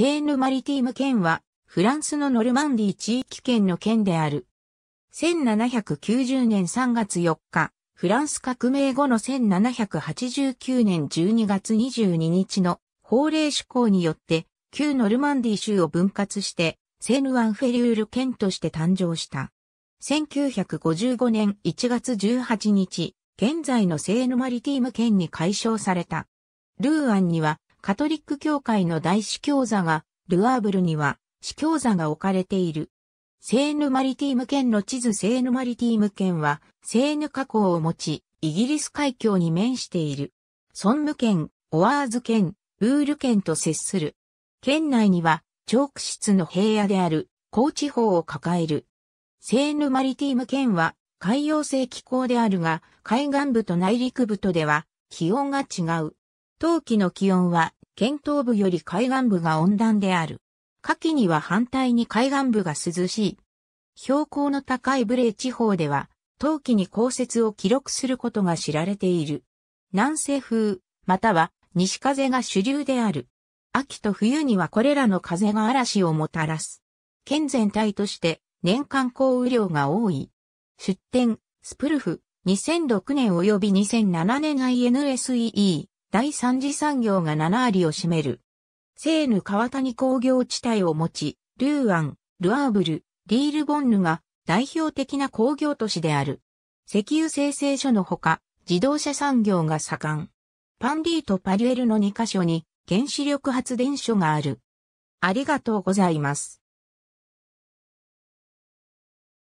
セーヌマリティーム県は、フランスのノルマンディ地域圏の県である。1790年3月4日、フランス革命後の1789年12月22日の法令施行によって、旧ノルマンディ州を分割して、セーヌワンフェリュール県として誕生した。1955年1月18日、現在のセーヌマリティーム県に解消された。ルーアンにはカトリック教会の大司教座が、ルアーブルには、司教座が置かれている。セーヌマリティーム県の地図セーヌマリティーム県は、セーヌ河口を持ち、イギリス海峡に面している。ソンム県、オワーズ県、ウール県と接する。県内には、長ク室の平野である、高地方を抱える。セーヌマリティーム県は、海洋性気候であるが、海岸部と内陸部とでは、気温が違う。冬季の気温は、県東部より海岸部が温暖である。夏季には反対に海岸部が涼しい。標高の高いブレー地方では、冬季に降雪を記録することが知られている。南西風、または西風が主流である。秋と冬にはこれらの風が嵐をもたらす。県全体として年間降雨量が多い。出展、スプルフ、2006年及び2007年 INSEE、第三次産業が7割を占める。ーヌ川谷工業地帯を持ち、ルーアン、ルアーブル、リールボンヌが代表的な工業都市である。石油生成所のほか、自動車産業が盛ん。パンィーとパリュエルの2カ所に原子力発電所がある。ありがとうございます。